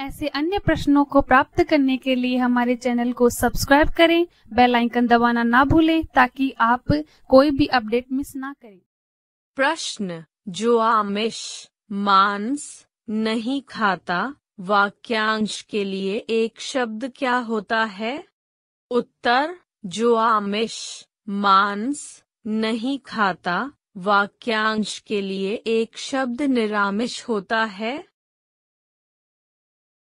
ऐसे अन्य प्रश्नों को प्राप्त करने के लिए हमारे चैनल को सब्सक्राइब करें बेल आइकन दबाना ना भूलें ताकि आप कोई भी अपडेट मिस ना करें प्रश्न जो आमिष मांस नहीं खाता वाक्यांश के लिए एक शब्द क्या होता है उत्तर जो आमिष मांस नहीं खाता वाक्यांश के लिए एक शब्द निरामिष होता है